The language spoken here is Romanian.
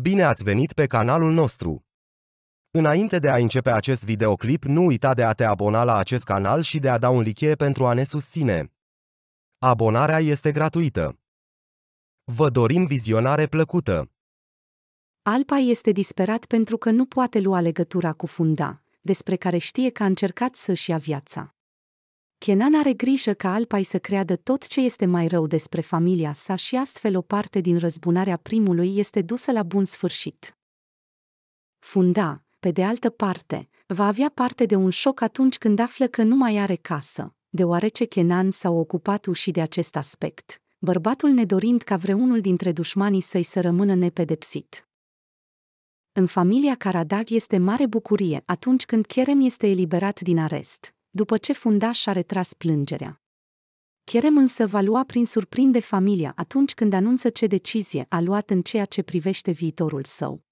Bine ați venit pe canalul nostru! Înainte de a începe acest videoclip, nu uita de a te abona la acest canal și de a da un like pentru a ne susține. Abonarea este gratuită. Vă dorim vizionare plăcută! Alpa este disperat pentru că nu poate lua legătura cu funda, despre care știe că a încercat să-și ia viața. Kenan are grijă ca Alpai să creadă tot ce este mai rău despre familia sa și astfel o parte din răzbunarea primului este dusă la bun sfârșit. Funda, pe de altă parte, va avea parte de un șoc atunci când află că nu mai are casă, deoarece Kenan s-a ocupat și de acest aspect, bărbatul nedorind ca vreunul dintre dușmanii săi să rămână nepedepsit. În familia Karadag este mare bucurie atunci când Kerem este eliberat din arest, după ce funda și-a retras plângerea. Cherem însă va lua prin surprinde familia atunci când anunță ce decizie a luat în ceea ce privește viitorul său.